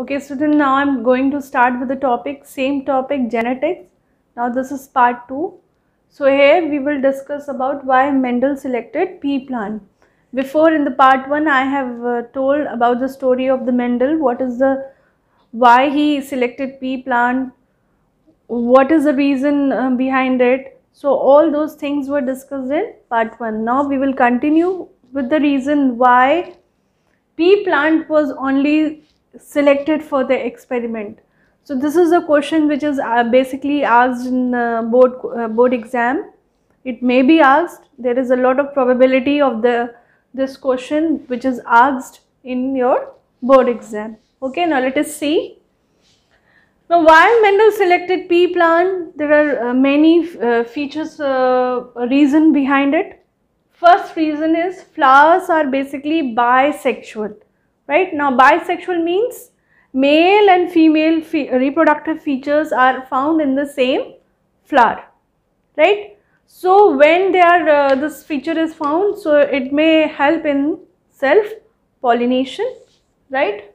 Okay student now I'm going to start with the topic same topic genetics. Now this is part 2. So here we will discuss about why Mendel selected pea plant. Before in the part 1 I have uh, told about the story of the Mendel what is the why he selected pea plant what is the reason uh, behind it. So all those things were discussed in part 1. Now we will continue with the reason why pea plant was only selected for the experiment. So this is a question which is uh, basically asked in board, uh, board exam. It may be asked, there is a lot of probability of the this question which is asked in your board exam. Okay, now let us see. Now why Mendel selected pea plant? There are uh, many uh, features, uh, reason behind it. First reason is flowers are basically bisexual right. Now bisexual means male and female fe reproductive features are found in the same flower, right. So when they are uh, this feature is found, so it may help in self pollination, right.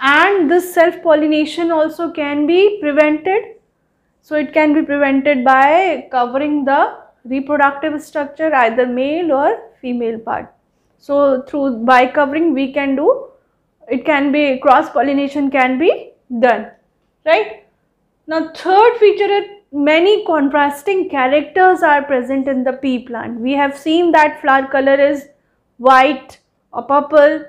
And this self pollination also can be prevented. So it can be prevented by covering the reproductive structure either male or female part. So through by covering we can do it can be cross pollination can be done right. Now third feature is many contrasting characters are present in the pea plant. We have seen that flower color is white or purple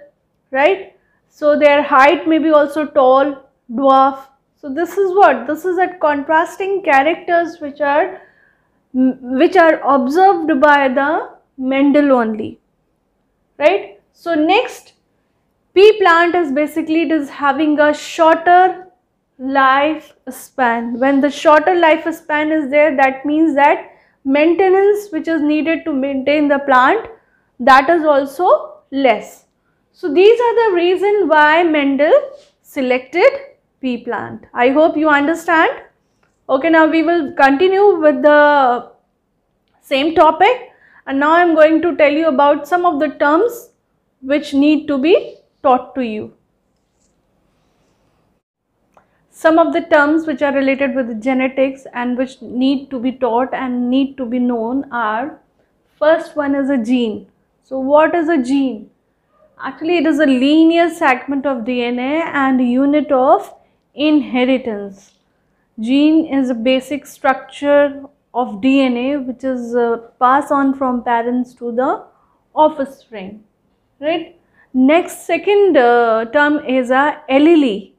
right. So their height may be also tall, dwarf. So this is what? This is at contrasting characters which are which are observed by the Mendel only right? So next pea plant is basically it is having a shorter life span. When the shorter life span is there that means that maintenance which is needed to maintain the plant that is also less. So these are the reason why Mendel selected pea plant. I hope you understand. Okay, now we will continue with the same topic and now I am going to tell you about some of the terms which need to be taught to you. Some of the terms which are related with genetics and which need to be taught and need to be known are first one is a gene. So what is a gene? Actually it is a linear segment of DNA and unit of inheritance. Gene is a basic structure of DNA which is uh, passed on from parents to the offspring, right? Next second uh, term is a uh, allele.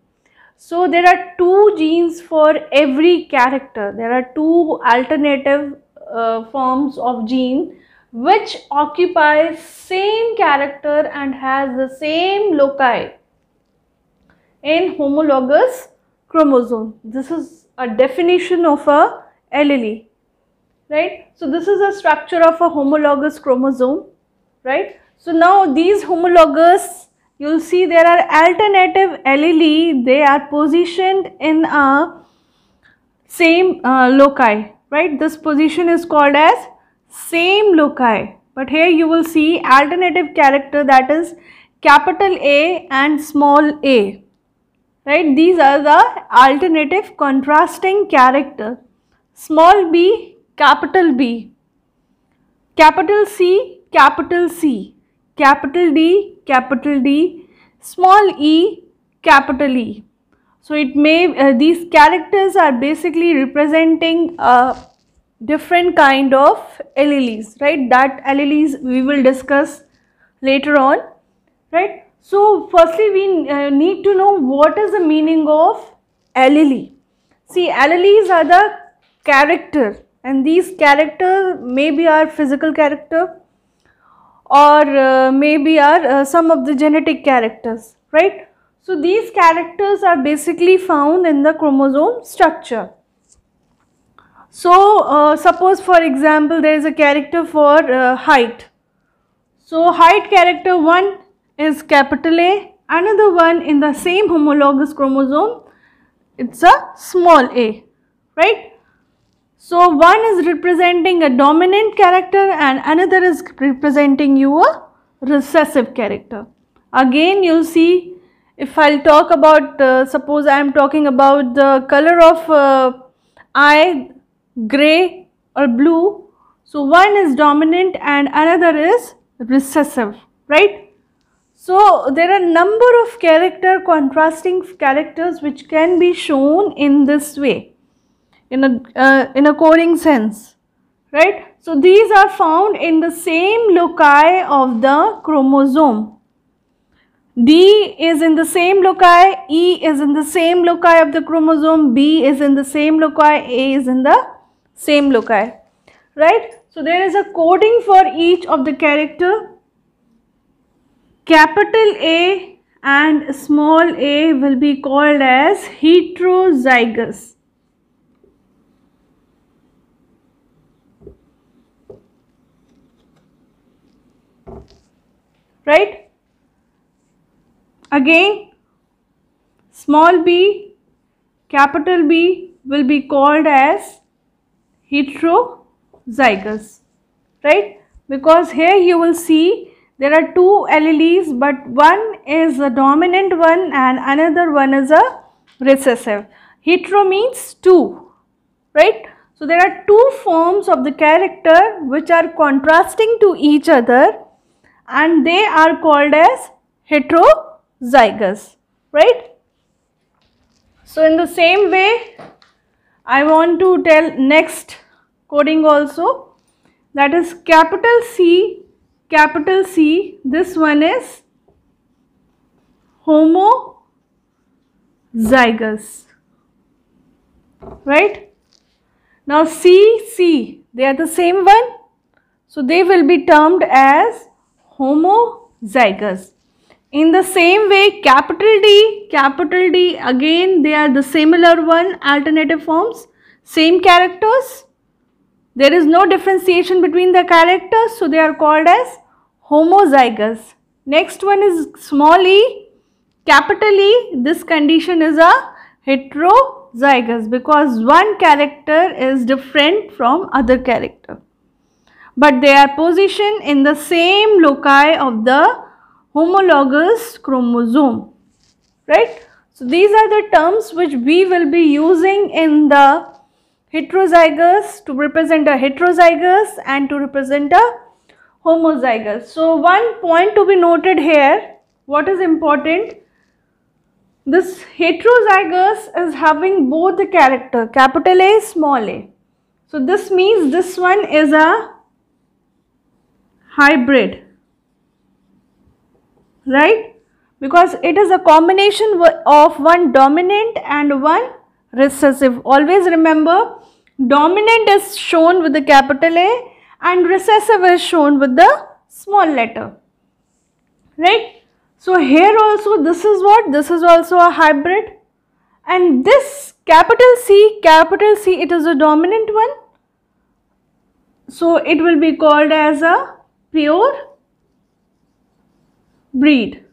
So there are two genes for every character. There are two alternative uh, forms of gene which occupy same character and has the same loci in homologous chromosome. This is a definition of a allele right? So this is a structure of a homologous chromosome, right? So now these homologous, you'll see there are alternative allele, they are positioned in a same uh, loci, right? This position is called as same loci, but here you will see alternative character that is capital A and small a, right? These are the alternative contrasting character. Small b capital B, capital C, capital C, capital D, capital D, small e, capital E. So it may, uh, these characters are basically representing a different kind of alleles, right? That alleles we will discuss later on, right? So firstly we uh, need to know what is the meaning of allele. See alleles are the character and these may maybe are physical character or uh, maybe are uh, some of the genetic characters right so these characters are basically found in the chromosome structure so uh, suppose for example there is a character for uh, height so height character 1 is capital A another one in the same homologous chromosome it's a small a right so one is representing a dominant character and another is representing you a recessive character. Again you'll see if I'll talk about uh, suppose I am talking about the color of uh, eye gray or blue. So one is dominant and another is recessive right. So there are number of character contrasting characters which can be shown in this way in a, uh, in a coding sense, right. So, these are found in the same loci of the chromosome. D is in the same loci, E is in the same loci of the chromosome, B is in the same loci, A is in the same loci, right. So, there is a coding for each of the character. Capital A and small a will be called as heterozygous right again small b capital B will be called as heterozygous right because here you will see there are two alleles but one is a dominant one and another one is a recessive hetero means two right so there are two forms of the character which are contrasting to each other and they are called as heterozygous, right? So, in the same way, I want to tell next coding also that is capital C, capital C, this one is homozygous, right? Now C, C, they are the same one. So, they will be termed as homozygous. In the same way, capital D, capital D, again they are the similar one, alternative forms, same characters. There is no differentiation between the characters, so they are called as homozygous. Next one is small e, capital E, this condition is a heterozygous because one character is different from other character but they are positioned in the same loci of the homologous chromosome, right. So, these are the terms which we will be using in the heterozygous to represent a heterozygous and to represent a homozygous. So, one point to be noted here, what is important? This heterozygous is having both the character capital A, small a. So, this means this one is a hybrid right because it is a combination of one dominant and one recessive always remember dominant is shown with the capital A and recessive is shown with the small letter right so here also this is what this is also a hybrid and this capital C capital C it is a dominant one so it will be called as a pure breed.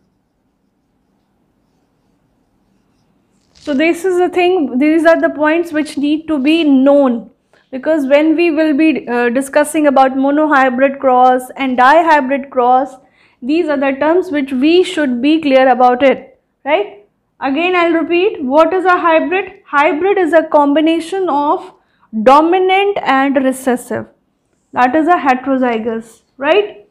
So this is the thing, these are the points which need to be known because when we will be uh, discussing about monohybrid cross and dihybrid cross, these are the terms which we should be clear about it, right? Again, I'll repeat, what is a hybrid? Hybrid is a combination of dominant and recessive. That is a heterozygous right?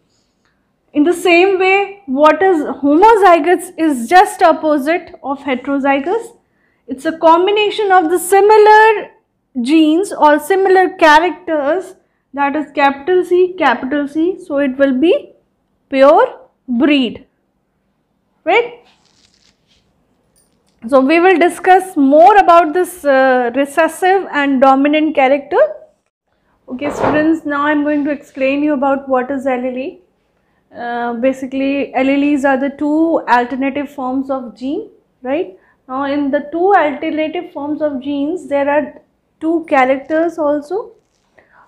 In the same way, what is homozygous is just opposite of heterozygous. It's a combination of the similar genes or similar characters that is capital C, capital C. So, it will be pure breed, right? So, we will discuss more about this uh, recessive and dominant character Okay students, now I am going to explain you about what is allele. Uh, basically alleles are the two alternative forms of gene, right. Now in the two alternative forms of genes, there are two characters also.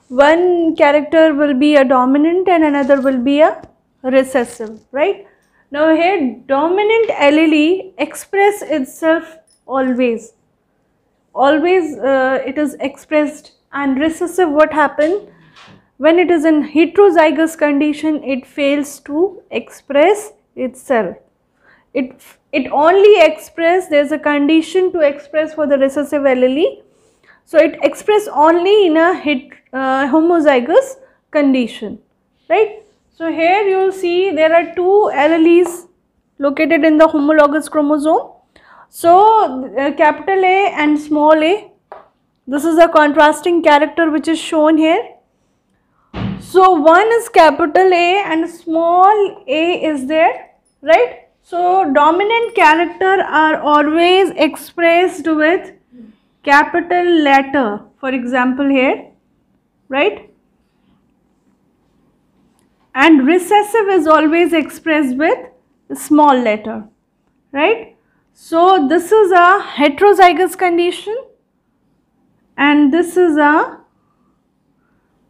One character will be a dominant and another will be a recessive, right. Now here dominant allele express itself always, always uh, it is expressed and recessive what happen? When it is in heterozygous condition, it fails to express itself. It, it only express, there is a condition to express for the recessive allele. So, it express only in a het, uh, homozygous condition, right. So, here you will see there are two alleles located in the homologous chromosome. So, uh, capital A and small a this is a contrasting character which is shown here. So one is capital A and small a is there, right? So dominant character are always expressed with capital letter, for example here, right? And recessive is always expressed with small letter, right? So this is a heterozygous condition and this is a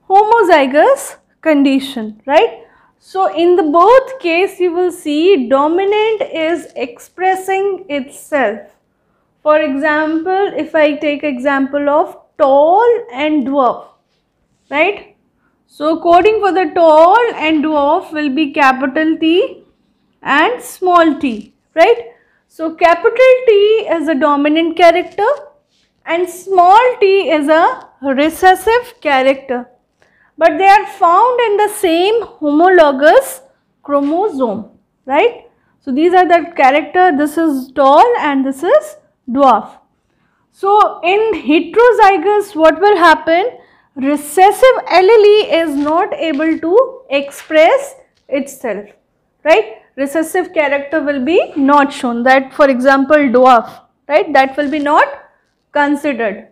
homozygous condition, right? So, in the both case you will see dominant is expressing itself. For example, if I take example of tall and dwarf, right? So, coding for the tall and dwarf will be capital T and small t, right? So, capital T is a dominant character and small t is a recessive character but they are found in the same homologous chromosome right. So, these are the character this is tall and this is dwarf. So, in heterozygous what will happen recessive allele is not able to express itself right recessive character will be not shown that for example dwarf right that will be not considered.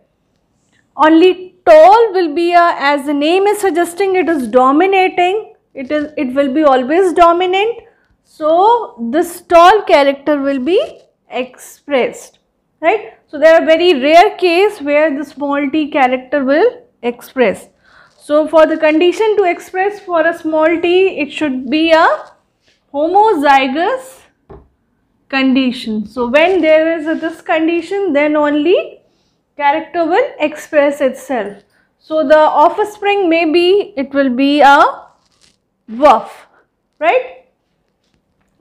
Only tall will be a, as the name is suggesting, it is dominating. It is, it will be always dominant. So, this tall character will be expressed, right. So, there are very rare case where the small t character will express. So, for the condition to express for a small t, it should be a homozygous condition. So, when there is a, this condition, then only character will express itself. So the offspring may be, it will be a wolf, right?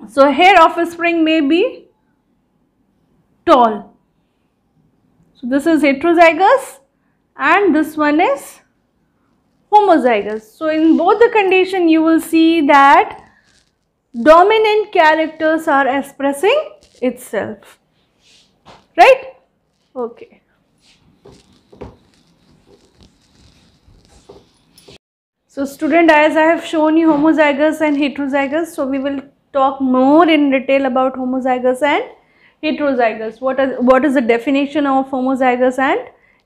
So here offspring may be tall. So this is heterozygous and this one is homozygous. So in both the condition you will see that dominant characters are expressing itself, right? Okay. So student as I have shown you homozygous and heterozygous so we will talk more in detail about homozygous and heterozygous. What is, what is the definition of homozygous and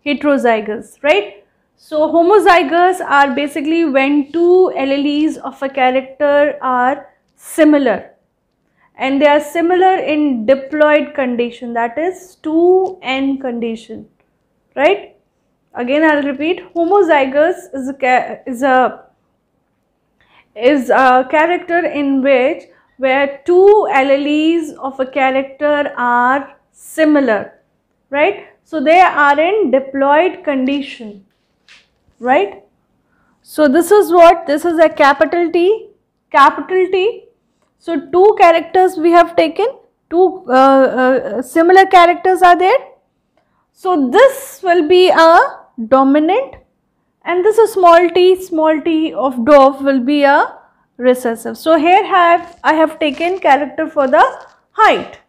heterozygous right? So homozygous are basically when two alleles of a character are similar and they are similar in diploid condition that is 2n condition right again I'll repeat homozygous is a, is a is a character in which where two alleles of a character are similar right so they are in diploid condition right so this is what this is a capital T capital T so two characters we have taken two uh, uh, similar characters are there so this will be a dominant and this is small t, small t of dwarf will be a recessive. So here have I have taken character for the height.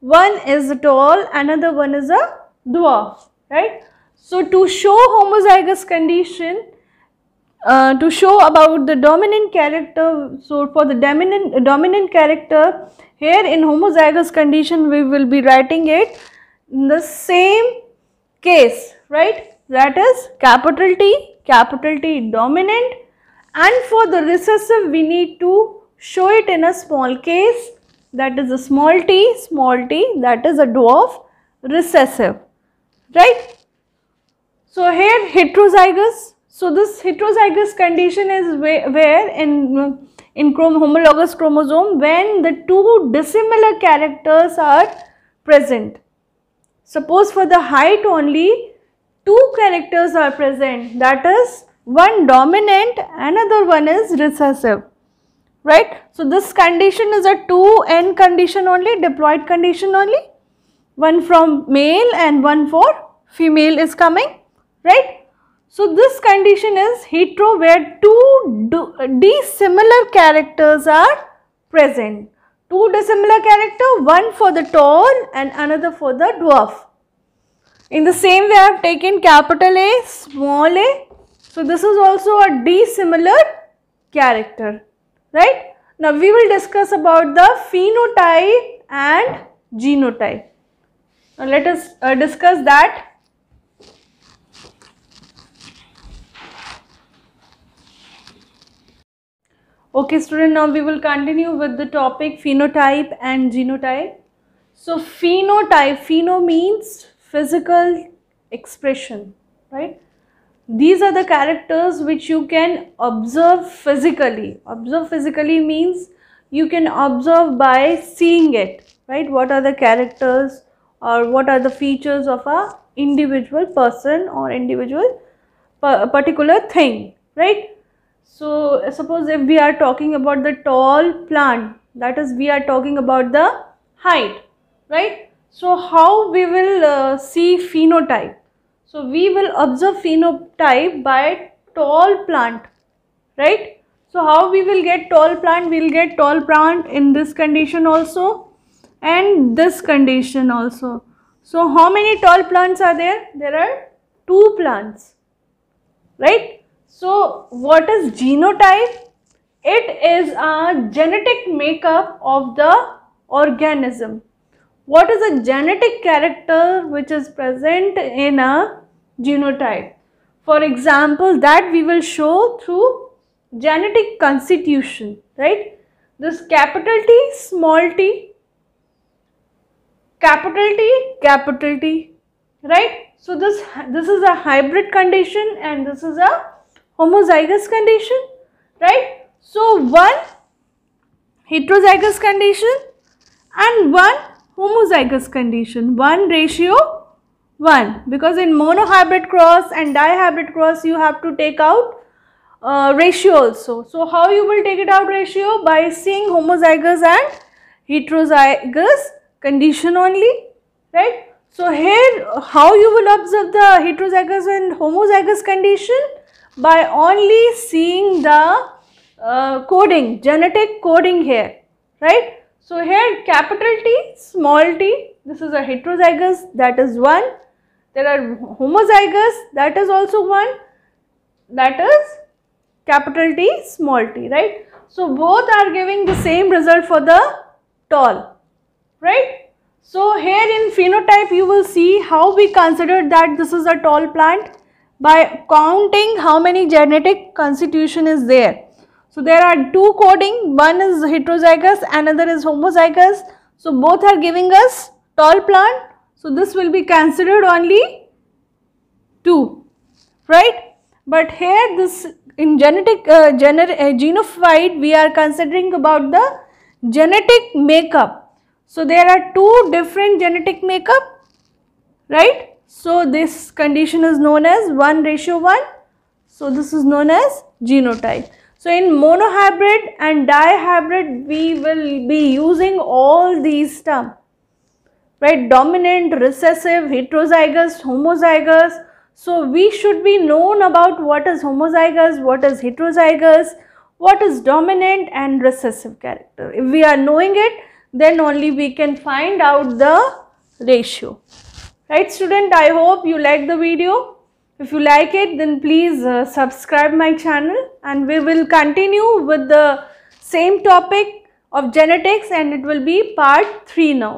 One is tall, another one is a dwarf, right? So to show homozygous condition, uh, to show about the dominant character, so for the dominant, dominant character, here in homozygous condition we will be writing it in the same case, right? that is capital T, capital T dominant and for the recessive we need to show it in a small case that is a small t, small t that is a dwarf recessive, right. So, here heterozygous. So, this heterozygous condition is where, in, in homologous chromosome when the two dissimilar characters are present. Suppose for the height only two characters are present that is one dominant another one is recessive right. So, this condition is a 2n condition only diploid condition only one from male and one for female is coming right. So, this condition is hetero where two dissimilar characters are present. Two dissimilar character, one for the tall and another for the dwarf. In the same way, I have taken capital A, small a. So, this is also a dissimilar character, right? Now, we will discuss about the phenotype and genotype. Now, let us uh, discuss that. Okay, student, now we will continue with the topic phenotype and genotype. So, phenotype, pheno means physical expression, right? These are the characters which you can observe physically. Observe physically means you can observe by seeing it, right? What are the characters or what are the features of a individual person or individual particular thing, right? So, suppose if we are talking about the tall plant, that is we are talking about the height, right? So how we will uh, see phenotype? So we will observe phenotype by tall plant, right? So how we will get tall plant? We will get tall plant in this condition also and this condition also. So how many tall plants are there? There are two plants, right? So what is genotype? It is a genetic makeup of the organism what is a genetic character which is present in a genotype. For example, that we will show through genetic constitution, right? This capital T, small t, capital T, capital T, right? So, this, this is a hybrid condition and this is a homozygous condition, right? So, one heterozygous condition and one homozygous condition 1 ratio 1 because in monohybrid cross and dihybrid cross you have to take out uh, ratio also. So, how you will take it out ratio? By seeing homozygous and heterozygous condition only right. So, here how you will observe the heterozygous and homozygous condition? By only seeing the uh, coding genetic coding here right so here capital T, small t, this is a heterozygous that is 1. There are homozygous that is also 1 that is capital T, small t, right. So both are giving the same result for the tall, right. So here in phenotype you will see how we consider that this is a tall plant by counting how many genetic constitution is there. So there are two coding, one is heterozygous, another is homozygous. So both are giving us tall plant. So this will be considered only 2, right? But here this in genetic uh, gener uh, genophyte we are considering about the genetic makeup. So there are two different genetic makeup, right? So this condition is known as 1 ratio 1. So this is known as genotype. So in monohybrid and dihybrid, we will be using all these terms, right? Dominant, recessive, heterozygous, homozygous. So we should be known about what is homozygous, what is heterozygous, what is dominant and recessive character. If we are knowing it, then only we can find out the ratio. Right student, I hope you like the video. If you like it then please uh, subscribe my channel and we will continue with the same topic of genetics and it will be part 3 now.